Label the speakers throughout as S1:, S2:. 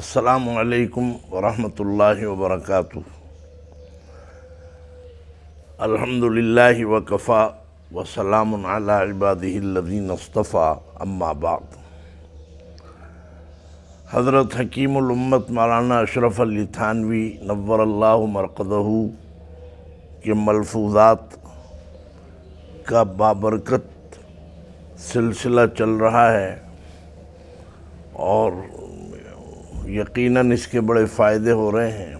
S1: असलकम वरहमल वरक अल्हम्दुलिल्लाहि वकफ़ा वसलाम इबादीन अस्तफ़ा अम्माबाद हज़रत हकीमत मौलाना अशरफ अली थानवी नवर मरकदहू के मलफूजात का बाबरकत सिलसिला चल रहा है और यकीनन इसके बड़े फ़ायदे हो रहे हैं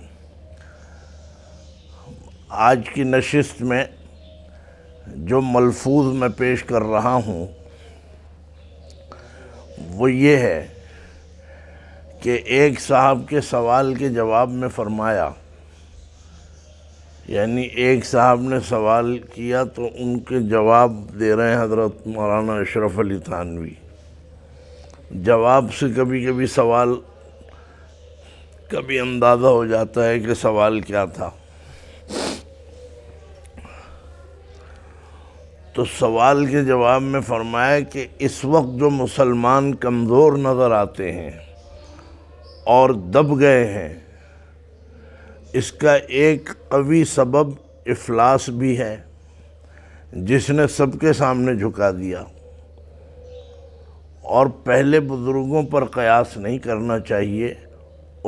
S1: आज की नशस्त में जो मलफूज मैं पेश कर रहा हूँ वो ये है कि एक साहब के सवाल के जवाब में फरमाया यानी एक साहब ने सवाल किया तो उनके जवाब दे रहे हैं हज़रत मौलाना अशरफ अली थानवी जवाब से कभी कभी सवाल कभी अंदाज़ा हो जाता है कि सवाल क्या था तो सवाल के जवाब में फरमाया कि इस वक्त जो मुसलमान कमज़ोर नज़र आते हैं और दब गए हैं इसका एक कवी सबब इफलास भी है जिसने सबके सामने झुका दिया और पहले बुज़ुर्गों पर कयास नहीं करना चाहिए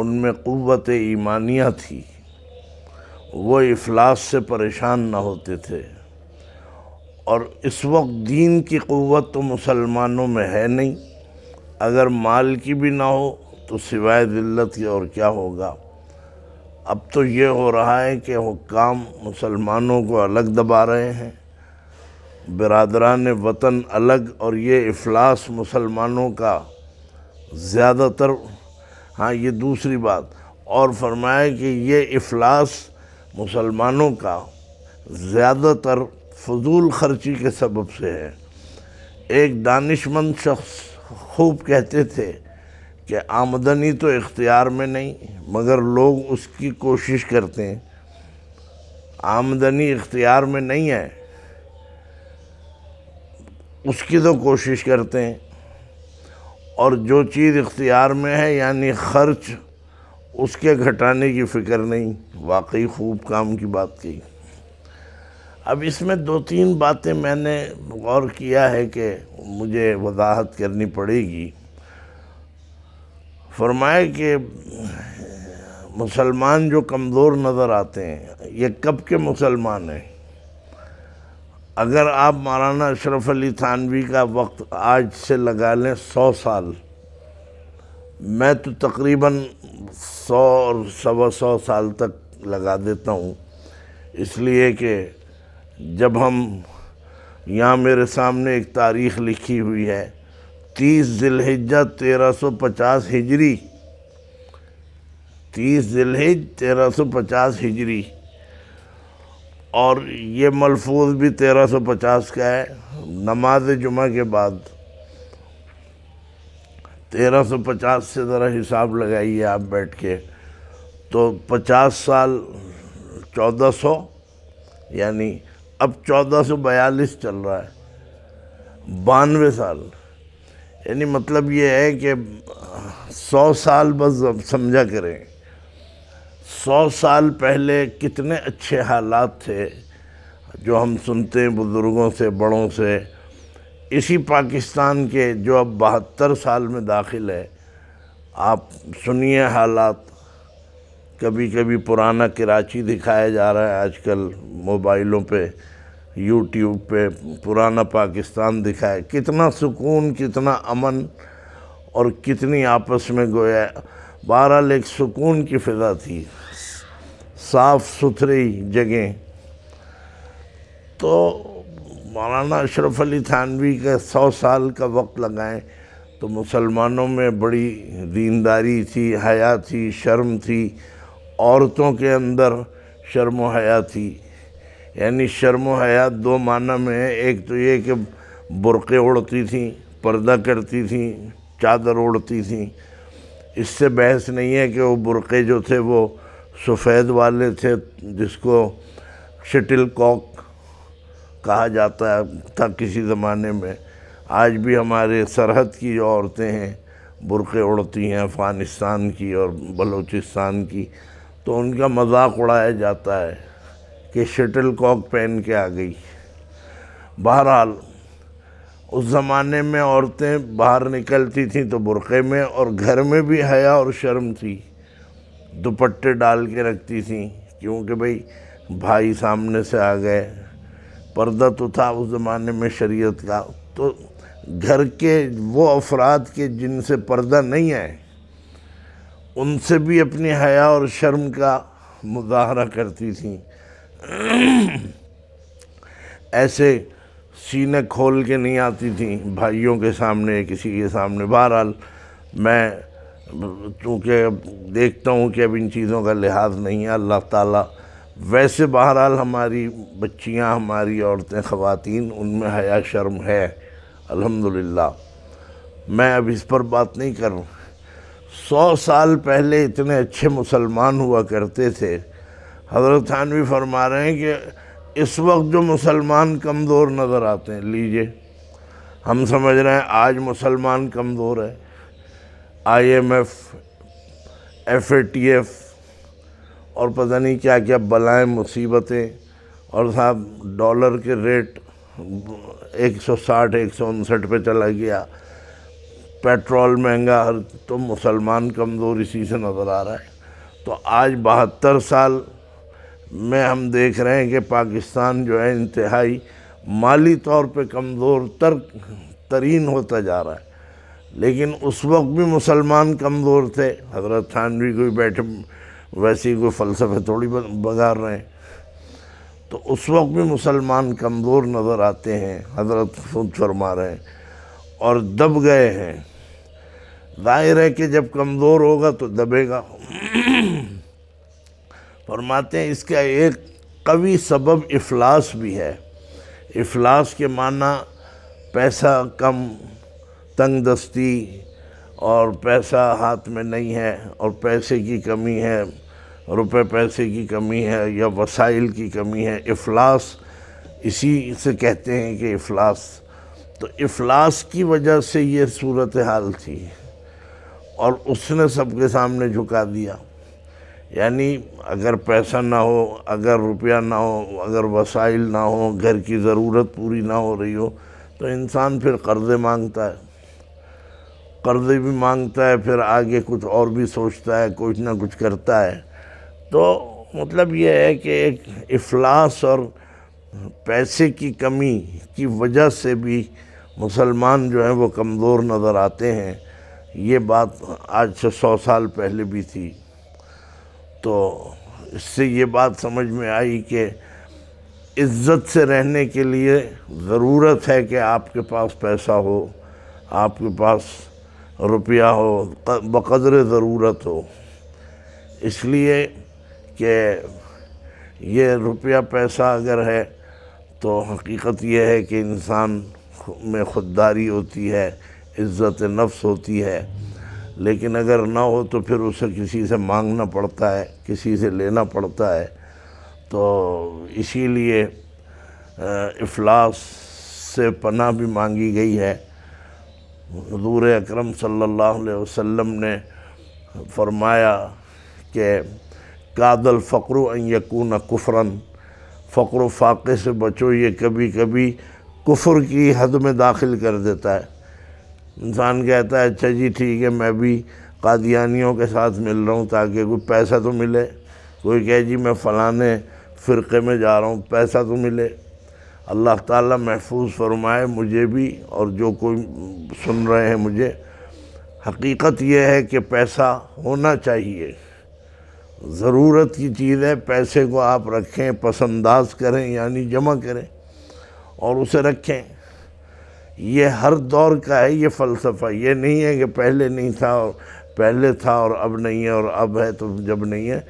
S1: उनमें क़वत ईमानिया थी वो इफलास से परेशान ना होते थे और इस वक्त दीन की क़वत तो मुसलमानों में है नहीं अगर माल की भी ना हो तो सिवाय दिल्लत के और क्या होगा अब तो ये हो रहा है कि हुक्काम मुसलमानों को अलग दबा रहे हैं बरदरान वतन अलग और ये अफलास मुसलमानों का ज़्यादातर हाँ ये दूसरी बात और फरमाया कि ये अफलास मुसलमानों का ज़्यादातर फजूल खर्ची के सबब से है एक दानिशमंद शख्स खूब कहते थे कि आमदनी तो इख्तियार में नहीं मगर लोग उसकी कोशिश करते हैं आमदनी इख्तियार में नहीं है उसकी तो कोशिश करते हैं और जो चीज़ इख्तियार में है यानी ख़र्च उसके घटाने की फ़िक्र नहीं वाकई खूब काम की बात कही अब इसमें दो तीन बातें मैंने गौर किया है कि मुझे वजाहत करनी पड़ेगी फरमाए कि मुसलमान जो कमज़ोर नज़र आते हैं ये कब के मुसलमान हैं अगर आप मौलाना अशरफ अली थानवी का वक्त आज से लगा लें सौ साल मैं तो तकरीबन सौ और सवा सौ साल तक लगा देता हूँ इसलिए कि जब हम यहाँ मेरे सामने एक तारीख़ लिखी हुई है तीस जिलहिजा तेरह सौ पचास हिजरी तीस जिलहिज तेरह सौ पचास हिजरी और ये मलफूज भी तेरह सौ पचास का है नमाज जुमा के बाद तेरह सौ पचास से ज़रा हिसाब लगाइए आप बैठ के तो पचास साल चौदह सौ यानी अब चौदह सौ बयालीस चल रहा है बानवे साल यानी मतलब ये है कि सौ साल बस समझा करें सौ साल पहले कितने अच्छे हालात थे जो हम सुनते हैं बुज़ुर्गों से बड़ों से इसी पाकिस्तान के जो अब बहत्तर साल में दाखिल है आप सुनिए हालात कभी कभी पुराना कराची दिखाया जा रहा है आजकल मोबाइलों पे यूट्यूब पे पुराना पाकिस्तान दिखाए कितना सुकून कितना अमन और कितनी आपस में गोया बहरहाल एक सुकून की फिजा थी साफ़ सुथरी जगह तो मौलाना अशरफ अली थानवी का सौ साल का वक्त लगाएं तो मुसलमानों में बड़ी दीनदारी थी हया थी शर्म थी औरतों के अंदर शर्म हया थी यानी शर्म हयात दो माना में है एक तो ये कि बुरक़े उड़ती थी पर्दा करती थी चादर उड़ती थी इससे बहस नहीं है कि वो बुरक़े जो थे वो सफ़ेद वाले थे जिसको शटिल कॉक कहा जाता था किसी ज़माने में आज भी हमारे सरहद की जो औरतें हैं बुरक़े उड़ती हैं अफ़गानिस्तान की और बलूचिस्तान की तो उनका मजाक उड़ाया जाता है कि शटल कॉक पहन के आ गई बहरहाल उस ज़माने में औरतें बाहर निकलती थीं तो बुरक़े में और घर में भी हया और शर्म थी दुपट्टे डाल के रखती थीं क्योंकि भाई भाई सामने से आ गए पर्दा तो था उस ज़माने में शरीयत का तो घर के वो अफराद के जिनसे पर्दा नहीं आए उनसे भी अपनी हया और शर्म का मुजाहरा करती थीं ऐसे सीने खोल के नहीं आती थी भाइयों के सामने किसी के सामने बहरहाल मैं चूँकि देखता हूँ कि अब इन चीज़ों का लिहाज नहीं है अल्लाह ताला वैसे बहरहाल हमारी बच्चियाँ हमारी औरतें ख़वातीन उनमें हया शर्म है अल्हम्दुलिल्लाह मैं अब इस पर बात नहीं कर रहा सौ साल पहले इतने अच्छे मुसलमान हुआ करते थे हज़रत थानवी फरमा रहे हैं कि इस वक्त जो मुसलमान कमज़ोर नज़र आते हैं लीजिए हम समझ रहे हैं आज मुसलमान कमज़ोर है आईएमएफ, एफएटीएफ और पता नहीं क्या क्या बलाएं मुसीबतें और साहब डॉलर के रेट 160 एक सौ पे चला गया पेट्रोल महंगा हर तो मुसलमान कमज़ोर इसी से नज़र आ रहा है तो आज बहत्तर साल में हम देख रहे हैं कि पाकिस्तान जो है इंतहाई माली तौर पे कमज़ोर तर तरीन होता जा रहा है लेकिन उस वक्त भी मुसलमान कमज़ोर थे हजरत खान भी कोई बैठे वैसे कोई फ़लसफे थोड़ी बघार रहे हैं तो उस वक्त भी मुसलमान कमज़ोर नज़र आते हैं हजरत खुद फरमा रहे हैं और दब गए हैं जाहिर है कि जब कमज़ोर होगा तो दबेगा फरमाते हैं इसका एक कवि सबब इफ़लास भी है अफलास के माना पैसा कम तंग दस्ती और पैसा हाथ में नहीं है और पैसे की कमी है रुपए पैसे की कमी है या वसाइल की कमी है अफलास इसी से कहते हैं कि अफलास तो इफ़लास की वजह से ये सूरत हाल थी और उसने सबके सामने झुका दिया यानी अगर पैसा ना हो अगर रुपया ना हो अगर वसाइल ना हो घर की ज़रूरत पूरी ना हो रही हो तो इंसान फिर कर्ज़े मांगता है कर्ज़े भी मांगता है फिर आगे कुछ और भी सोचता है कुछ ना कुछ करता है तो मतलब यह है कि एक अफलास और पैसे की कमी की वजह से भी मुसलमान जो हैं वो कमज़ोर नज़र आते हैं ये बात आज से सौ साल पहले भी थी तो इससे ये बात समझ में आई कि इज्जत से रहने के लिए ज़रूरत है कि आपके पास पैसा हो आपके पास रुपया हो बकदर ज़रूरत हो इसलिए कि ये रुपया पैसा अगर है तो हकीकत यह है कि इंसान में खुददारी होती है इज़्ज़त नफ्स होती है लेकिन अगर ना हो तो फिर उसे किसी से मांगना पड़ता है किसी से लेना पड़ता है तो इसीलिए इफ़लास से पना भी मांगी गई है हजूर अक्रम सल्लल्लाहु अलैहि वसल्लम ने फरमाया कि कादल फ़क्र यकून कुफरन फ़क्र फाक़े से बचो ये कभी कभी कुफर की हद में दाखिल कर देता है इंसान कहता है अच्छा जी ठीक है मैं भी कादियानियों के साथ मिल रहा हूँ ताकि कोई पैसा तो मिले कोई कहे जी मैं फ़लाने फ़िरके में जा रहा हूँ पैसा तो मिले अल्लाह ताला महफूज फरमाए मुझे भी और जो कोई सुन रहे हैं मुझे हकीकत यह है कि पैसा होना चाहिए ज़रूरत की चीज़ है पैसे को आप रखें पसंदाज करें यानी जमा करें और उसे रखें ये हर दौर का है ये फ़लसफ़ा ये नहीं है कि पहले नहीं था और पहले था और अब नहीं है और अब है तो जब नहीं है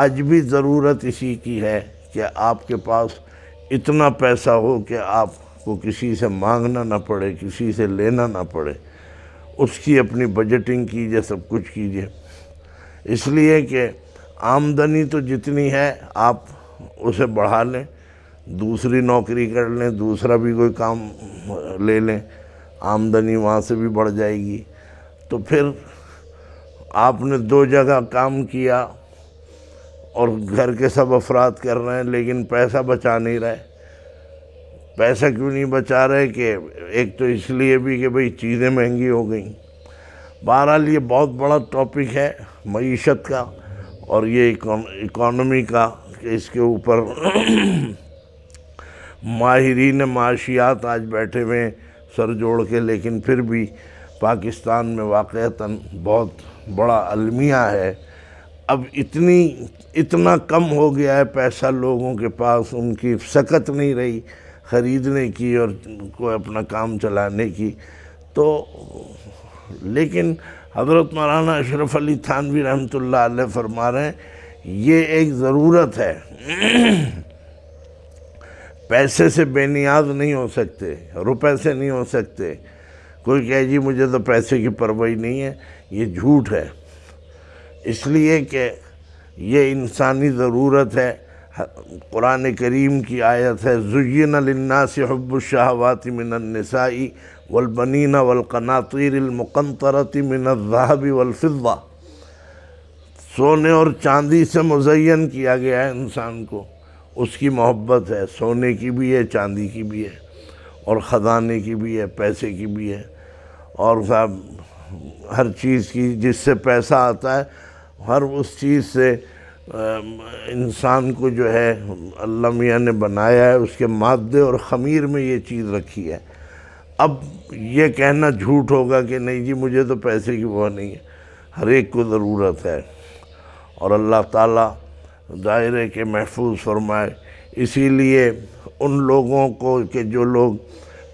S1: आज भी ज़रूरत इसी की है कि आपके पास इतना पैसा हो कि आपको किसी से मांगना ना पड़े किसी से लेना ना पड़े उसकी अपनी बजटिंग कीजिए सब कुछ कीजिए इसलिए कि आमदनी तो जितनी है आप उसे बढ़ा लें दूसरी नौकरी कर लें दूसरा भी कोई काम ले लें आमदनी वहाँ से भी बढ़ जाएगी तो फिर आपने दो जगह काम किया और घर के सब अफराद कर रहे हैं लेकिन पैसा बचा नहीं रहे पैसा क्यों नहीं बचा रहे कि एक तो इसलिए भी कि भाई चीज़ें महंगी हो गई बहरहाल ये बहुत बड़ा टॉपिक है मीशत का और ये इकोनॉमी का इसके ऊपर माहरीन माशियात आज बैठे हुए हैं सर जोड़ के लेकिन फिर भी पाकिस्तान में वाक़ता बहुत बड़ा अलमिया है अब इतनी इतना कम हो गया है पैसा लोगों के पास उनकी सकत नहीं रही ख़रीदने की और को अपना काम चलाने की तो लेकिन हज़रत मौलाना अशरफ अली थानवी रहमत ला फरमा रहे हैं ये एक ज़रूरत है पैसे से बेनियाज नहीं हो सकते रुपए से नहीं हो सकते कोई कहे जी मुझे तो पैसे की परवाही नहीं है ये झूठ है इसलिए कि ये इंसानी ज़रूरत है कुरान करीम की आयत है जुयन लन्नास हब्बुशाहवात मिनसाई वलबनीना वलकनातिरमकनतरती मिनज़ाहबी वलफ़ा सोने और चांदी से मुजयन किया गया है इंसान को उसकी मोहब्बत है सोने की भी है चांदी की भी है और ख़जाने की भी है पैसे की भी है और साहब हर चीज़ की जिससे पैसा आता है हर उस चीज़ से इंसान को जो है अल्लाह मियाँ ने बनाया है उसके मादे और ख़मीर में ये चीज़ रखी है अब ये कहना झूठ होगा कि नहीं जी मुझे तो पैसे की वह नहीं है हर एक को ज़रूरत है और अल्लाह ताला दायरे के महफूज फरमाए इसीलिए उन लोगों को कि जो लोग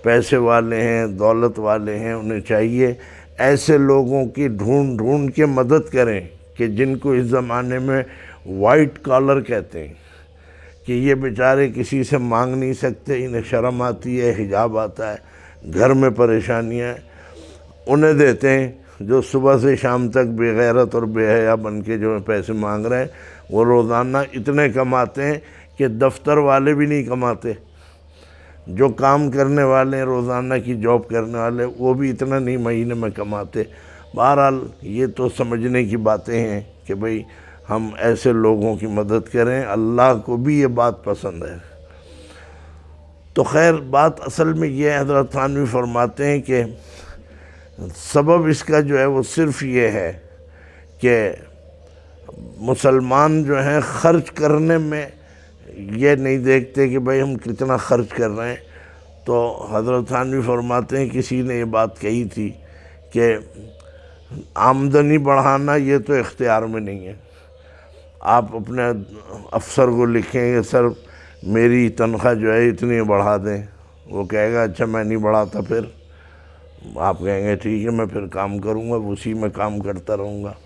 S1: पैसे वाले हैं दौलत वाले हैं उन्हें चाहिए ऐसे लोगों की ढूंढ ढूंढ के मदद करें कि जिनको इस ज़माने में वाइट कॉलर कहते हैं कि ये बेचारे किसी से मांग नहीं सकते इन्हें शर्म आती है हिजाब आता है घर में परेशानियाँ उन्हें देते हैं जो सुबह से शाम तक बेगैरत और बेहया बन के जो पैसे मांग रहे हैं वो रोज़ाना इतने कमाते हैं कि दफ्तर वाले भी नहीं कमाते जो काम करने वाले हैं रोज़ाना की जॉब करने वाले वो भी इतना नहीं महीने में कमाते बहरहाल ये तो समझने की बातें हैं कि भाई हम ऐसे लोगों की मदद करें अल्लाह को भी ये बात पसंद है तो खैर बात असल में ये हजरत थानवी फरमाते हैं कि सबब इसका जो है वो सिर्फ ये है कि मुसलमान जो हैं ख़र्च करने में ये नहीं देखते कि भाई हम कितना ख़र्च कर रहे हैं तो हज़रत थान भी फरमाते हैं किसी ने ये बात कही थी कि आमदनी बढ़ाना ये तो इख्तियार में नहीं है आप अपने अफसर को लिखें कि सर मेरी तनख्वाह जो है इतनी बढ़ा दें वो कहेगा अच्छा मैं नहीं बढ़ाता फिर आप कहेंगे ठीक है मैं फिर काम करूँगा उसी में काम करता रहूँगा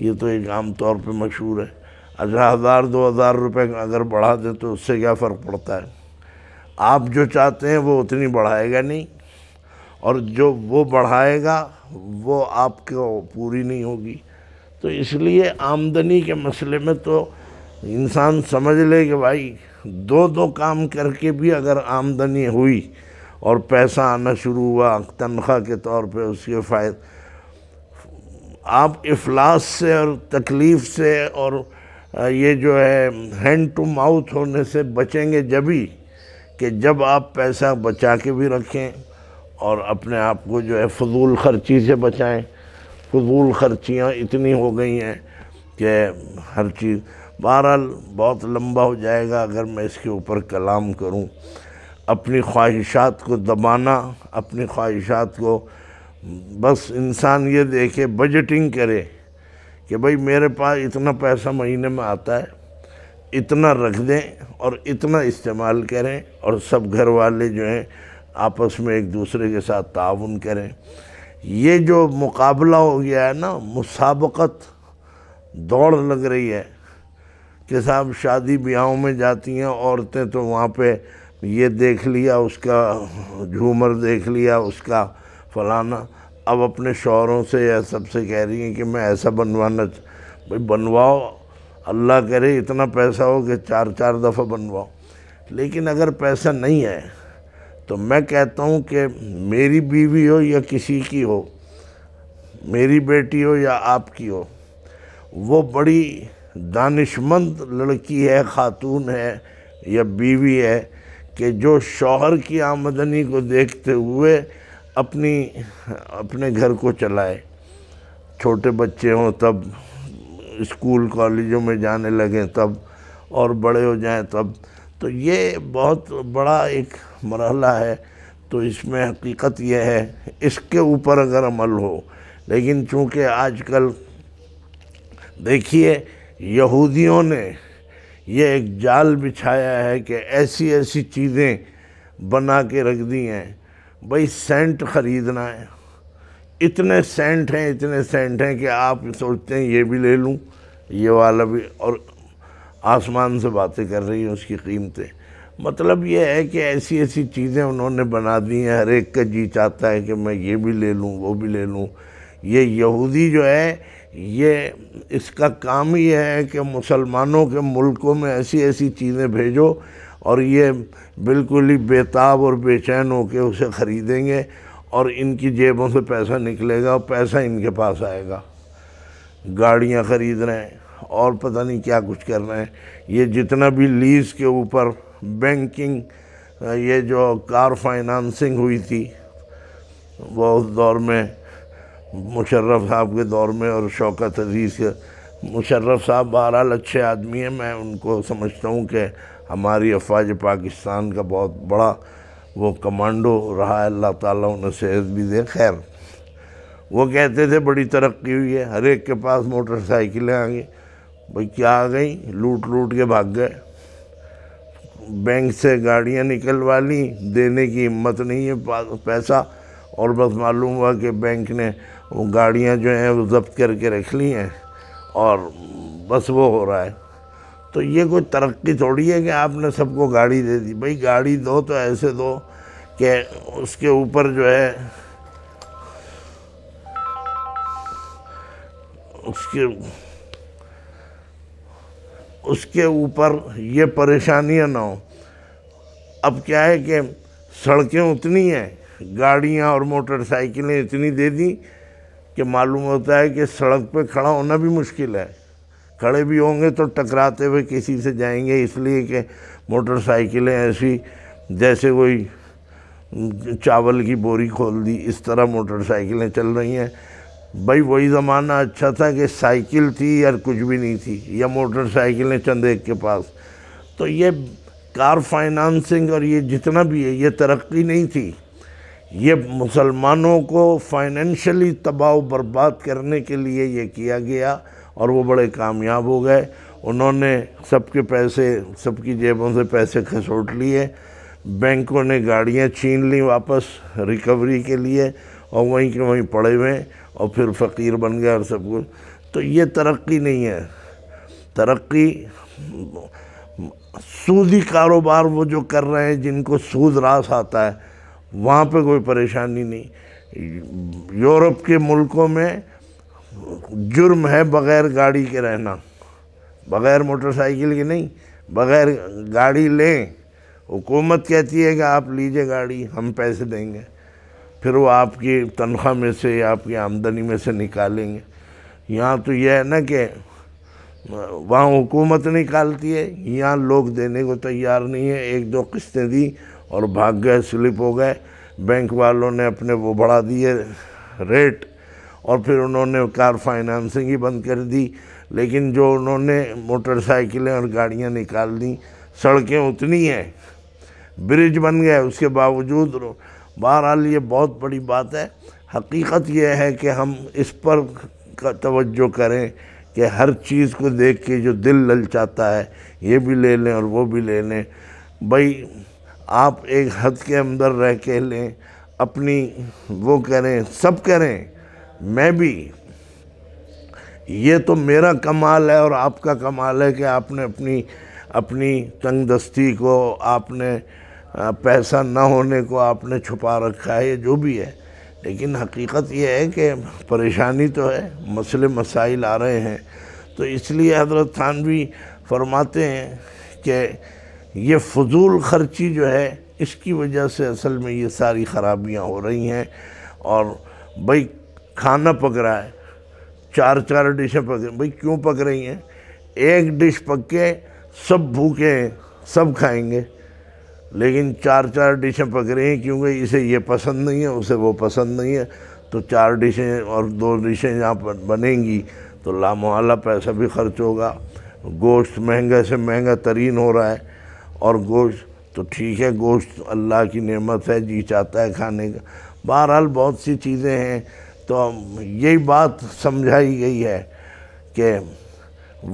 S1: ये तो एक आम तौर पे मशहूर है अच्छा हज़ार दो हज़ार रुपये अगर बढ़ा दें तो उससे क्या फ़र्क पड़ता है आप जो चाहते हैं वो उतनी बढ़ाएगा नहीं और जो वो बढ़ाएगा वो आपको पूरी नहीं होगी तो इसलिए आमदनी के मसले में तो इंसान समझ ले कि भाई दो दो काम करके भी अगर आमदनी हुई और पैसा आना शुरू हुआ तनख्वाह के तौर पे उसके फ़ायदे आप इफलास से और तकलीफ़ से और ये जो है हैंड टू माउथ होने से बचेंगे जब ही कि जब आप पैसा बचा के भी रखें और अपने आप को जो है फजूल खर्ची से बचाएं फजूल खर्चियाँ इतनी हो गई हैं कि हर चीज़ बहरहाल बहुत लंबा हो जाएगा अगर मैं इसके ऊपर कलाम करूं अपनी ख्वाहिशात को दबाना अपनी ख्वाहिशात को बस इंसान ये देखे बजटिंग करे कि भाई मेरे पास इतना पैसा महीने में आता है इतना रख दें और इतना इस्तेमाल करें और सब घर वाले जो हैं आपस में एक दूसरे के साथ ताउन करें ये जो मुकाबला हो गया है ना मुसाबकत दौड़ लग रही है कि साहब शादी ब्याहों में जाती हैं औरतें तो वहाँ पे ये देख लिया उसका झूमर देख लिया उसका फलाना अब अपने शोरों से या सबसे कह रही हैं कि मैं ऐसा बनवाना भाई बनवाओ अल्लाह करे इतना पैसा हो कि चार चार दफ़ा बनवाओ लेकिन अगर पैसा नहीं है तो मैं कहता हूँ कि मेरी बीवी हो या किसी की हो मेरी बेटी हो या आपकी हो वो बड़ी दानिशमंद लड़की है ख़ातून है या बीवी है कि जो शौहर की आमदनी को देखते हुए अपनी अपने घर को चलाए छोटे बच्चे हों तब स्कूल कॉलेजों में जाने लगें तब और बड़े हो जाएं तब तो ये बहुत बड़ा एक मरहला है तो इसमें हकीकत यह है इसके ऊपर अगर अमल हो लेकिन चूँकि आजकल देखिए यहूदियों ने यह एक जाल बिछाया है कि ऐसी ऐसी चीज़ें बना के रख दी हैं भाई सेंट ख़रीदना है इतने सेंट हैं इतने सेंट हैं कि आप सोचते हैं ये भी ले लूँ ये वाला भी और आसमान से बातें कर रही हैं उसकी कीमतें मतलब ये है कि ऐसी ऐसी चीज़ें उन्होंने बना दी हैं हर एक का जी चाहता है कि मैं ये भी ले लूँ वो भी ले लूँ ये यहूदी जो है ये इसका काम ही है कि मुसलमानों के मुल्कों में ऐसी ऐसी चीज़ें भेजो और ये बिल्कुल ही बेताब और बेचैन होकर उसे ख़रीदेंगे और इनकी जेबों से पैसा निकलेगा और पैसा इनके पास आएगा गाड़ियाँ ख़रीद रहे हैं और पता नहीं क्या कुछ कर रहे हैं ये जितना भी लीज़ के ऊपर बैंकिंग ये जो कार फाइनेंसिंग हुई थी वो उस दौर में मुशर्रफ साहब के दौर में और शौकत अजीज़ के मुशर्रफ साहब बहरहाल अच्छे आदमी हैं मैं उनको समझता हूँ कि हमारी अफवाज पाकिस्तान का बहुत बड़ा वो कमांडो रहा अल्लाह ताला उन्हें सेहत भी दे खैर वो कहते थे बड़ी तरक्की हुई है हर एक के पास मोटरसाइकिलें आ गई भाई क्या आ गई लूट लूट के भाग गए बैंक से गाड़ियाँ निकलवा ली देने की हिम्मत नहीं है पैसा और बस मालूम हुआ कि बैंक ने वो गाड़ियाँ जो हैं वो जब्त करके रख ली हैं और बस वो हो रहा है तो ये कोई तरक्की थोड़ी है कि आपने सबको गाड़ी दे दी भाई गाड़ी दो तो ऐसे दो कि उसके ऊपर जो है उसके उसके ऊपर ये परेशानियाँ ना हो अब क्या है कि सड़कें उतनी हैं गाड़ियाँ और मोटरसाइकिलें इतनी दे दी कि मालूम होता है कि सड़क पे खड़ा होना भी मुश्किल है खड़े भी होंगे तो टकराते हुए किसी से जाएंगे इसलिए कि मोटरसाइकिलें ऐसी जैसे कोई चावल की बोरी खोल दी इस तरह मोटरसाइकिलें चल रही हैं भाई वही ज़माना अच्छा था कि साइकिल थी या कुछ भी नहीं थी या मोटरसाइकिलें चंद एक के पास तो ये कार फाइनेंसिंग और ये जितना भी है ये तरक्की नहीं थी ये मुसलमानों को फाइनेंशियली तबाह बर्बाद करने के लिए ये किया गया और वो बड़े कामयाब हो गए उन्होंने सबके पैसे सबकी जेबों से पैसे खसोट लिए बैंकों ने गाड़ियाँ छीन ली वापस रिकवरी के लिए और वहीं के वहीं पड़े हुए और फिर फ़कीर बन गए और सब कुछ तो ये तरक्की नहीं है तरक्की सूदी कारोबार वो जो कर रहे हैं जिनको सूद रास आता है वहाँ पे कोई परेशानी नहीं यूरोप के मुल्कों में जुर्म है बग़ैर गाड़ी के रहना बग़ैर मोटरसाइकिल के नहीं बग़ैर गाड़ी लें हुकूमत कहती है कि आप लीजिए गाड़ी हम पैसे देंगे फिर वो आपकी तनख्वाह में से आपकी आमदनी में से निकालेंगे यहाँ तो यह है ना कि वहाँ हुकूमत निकालती है यहाँ लोग देने को तैयार नहीं है एक दो किस्तें दी और भाग गए स्लिप हो गए बैंक वालों ने अपने वो बढ़ा दिए रेट और फिर उन्होंने कार फाइनेंसिंग ही बंद कर दी लेकिन जो उन्होंने मोटरसाइकिलें और गाड़ियाँ निकाल दी सड़कें उतनी हैं ब्रिज बन गए उसके बावजूद बहरहाल ये बहुत बड़ी बात है हकीकत यह है कि हम इस पर तवज्जो करें कि हर चीज़ को देख के जो दिल ललचाता है ये भी ले लें और वो भी ले लें भाई आप एक हद के अंदर रह के लें अपनी वो करें सब करें मैं भी ये तो मेरा कमाल है और आपका कमाल है कि आपने अपनी अपनी तंगदस्ती को आपने पैसा ना होने को आपने छुपा रखा है जो भी है लेकिन हकीकत यह है कि परेशानी तो है मसले मसाइल आ रहे हैं तो इसलिए हजरत खान भी फरमाते हैं कि ये फजूल खर्ची जो है इसकी वजह से असल में ये सारी ख़राबियाँ हो रही हैं और भाई खाना पक रहा है चार चार डिशें पक रही भाई क्यों पक रही हैं एक डिश पक के सब भूखे हैं सब खाएंगे लेकिन चार चार डिशें पक रही हैं क्योंकि इसे ये पसंद नहीं है उसे वो पसंद नहीं है तो चार डिशें और दो डिशें यहाँ पर बनेंगी तो लामोला पैसा भी खर्च होगा गोश्त महंगा से महंगा तरीन हो रहा है और गोश्त तो ठीक है गोश्त अल्लाह की नेमत है जी चाहता है खाने का बहरहाल बहुत सी चीज़ें हैं तो यही बात समझाई गई है कि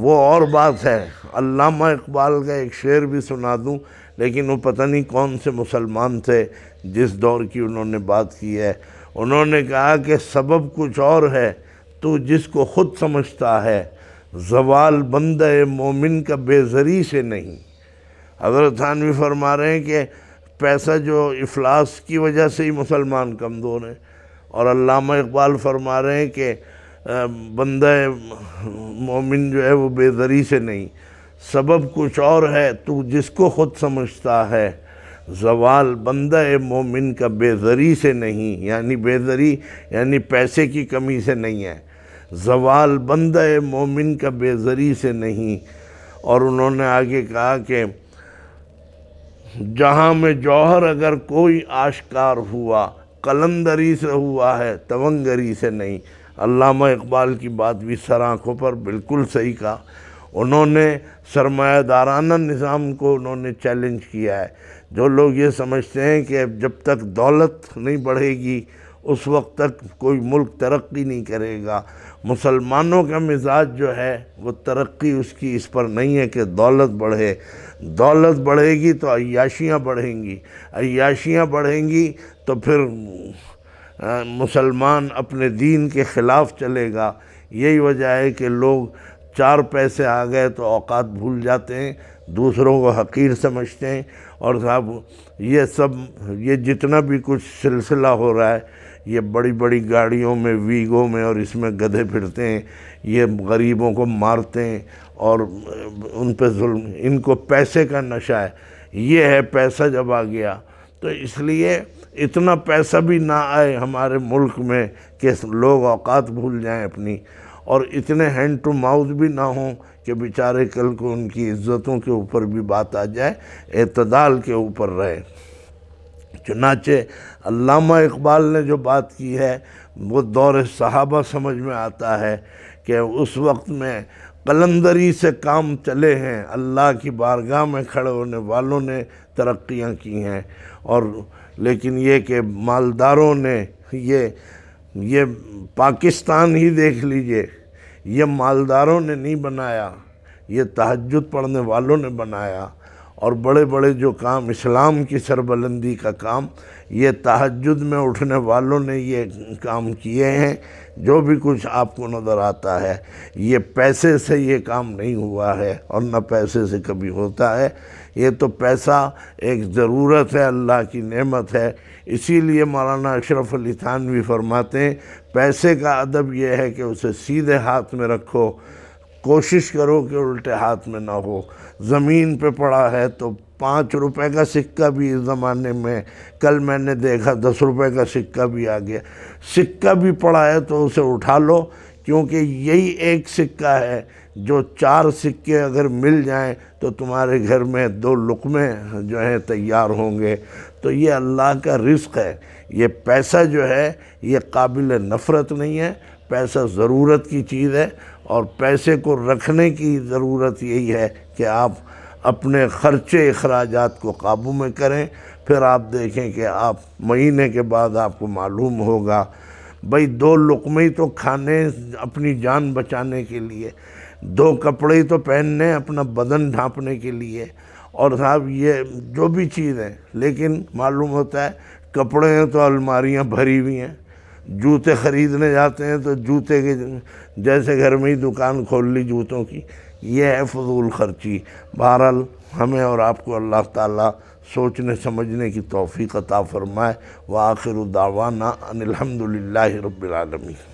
S1: वो और बात है अल्लामा इकबाल का एक शेर भी सुना दूं लेकिन वो पता नहीं कौन से मुसलमान थे जिस दौर की उन्होंने बात की है उन्होंने कहा कि सबब कुछ और है तो जिसको ख़ुद समझता है जवाल बंद मोमिन का बेजरी से नहीं हजरत थानवी फरमा रहे हैं कि पैसा जो अफलास की वजह से ही मुसलमान कमज़ोर हैं और अल्लामा इकबाल फरमा रहे हैं कि बंद मोमिन जो है वो बेदरी से नहीं सबब कुछ और है तू जिसको ख़ुद समझता है जवाल बंद मोमिन का बेजरी से नहीं यानी बेजरी यानी पैसे की कमी से नहीं है जवाल बंद मोमिन का बेजरी से नहीं और उन्होंने आगे कहा कि जहाँ में जौहर अगर कोई आश्कार हुआ कलंदरी से हुआ है तवंगरी से नहीं अलामा इकबाल की बात भी सर आँखों पर बिल्कुल सही कहा उन्होंने सरमायादाराना निज़ाम को उन्होंने चैलेंज किया है जो लोग ये समझते हैं कि जब तक दौलत नहीं बढ़ेगी उस वक्त तक कोई मुल्क तरक्की नहीं करेगा मुसलमानों का मिजाज जो है वो तरक्की उसकी इस पर नहीं है कि दौलत बढ़े दौलत बढ़ेगी तो अयाशियाँ बढ़ेंगी अयाशियाँ बढ़ेंगी तो फिर मुसलमान अपने दीन के ख़िलाफ़ चलेगा यही वजह है कि लोग चार पैसे आ गए तो औकात भूल जाते हैं दूसरों को हकीर समझते हैं और साहब ये सब ये जितना भी कुछ सिलसिला हो रहा है ये बड़ी बड़ी गाड़ियों में वीगों में और इसमें गधे फिरते हैं ये गरीबों को मारते हैं और उन पर जुल्म इनको पैसे का नशा है ये है पैसा जब आ गया तो इसलिए इतना पैसा भी ना आए हमारे मुल्क में कि लोग औकात भूल जाएं अपनी और इतने हैंड टू माउथ भी ना हों कि बेचारे कल को उनकी इज़्ज़तों के ऊपर भी बात आ जाए अतदाल के ऊपर रहे चुनाचे अल्लामा इकबाल ने जो बात की है वो दौर सहाबा समझ में आता है कि उस वक्त में कलंदरी से काम चले हैं अल्लाह की बारगाह में खड़े होने वालों ने तरक्याँ की हैं और लेकिन ये कि मालदारों ने ये ये पाकिस्तान ही देख लीजिए ये मालदारों ने नहीं बनाया ये तहजद पढ़ने वालों ने बनाया और बड़े बड़े जो काम इस्लाम की सरबलंदी का काम ये तहजद में उठने वालों ने ये काम किए हैं जो भी कुछ आपको नज़र आता है ये पैसे से ये काम नहीं हुआ है और न पैसे से कभी होता है ये तो पैसा एक ज़रूरत है अल्लाह की नेमत है इसीलिए मौलाना अशरफ अली थानवी फरमाते हैं पैसे का अदब यह है कि उसे सीधे हाथ में रखो कोशिश करो कि उल्टे हाथ में ना हो ज़मीन पे पड़ा है तो पाँच रुपए का सिक्का भी इस ज़माने में कल मैंने देखा दस रुपए का सिक्का भी आ गया सिक्का भी पड़ा है तो उसे उठा लो क्योंकि यही एक सिक्का है जो चार सिक्के अगर मिल जाएं तो तुम्हारे घर में दो लुकमे जो हैं तैयार होंगे तो ये अल्लाह का रिस्क है ये पैसा जो है ये काबिल नफ़रत नहीं है पैसा ज़रूरत की चीज़ है और पैसे को रखने की ज़रूरत यही है कि आप अपने ख़र्चे अखराज को काबू में करें फिर आप देखें कि आप महीने के बाद आपको मालूम होगा भाई दो लुकमे तो खाने अपनी जान बचाने के लिए दो कपड़े तो पहनने अपना बदन ढांपने के लिए और साहब ये जो भी चीज़ है लेकिन मालूम होता है कपड़े हैं तो अलमारियाँ भरी हुई हैं जूते ख़रीदने जाते हैं तो जूते के जैसे घर में ही दुकान खोल ली जूतों की यह है फजूल खर्ची बहरहाल हमें और आपको अल्लाह ताला सोचने समझने की तोफ़ी अता फ़रमाए व आखिर दावाना अनिलहमदिल्ला रबालमी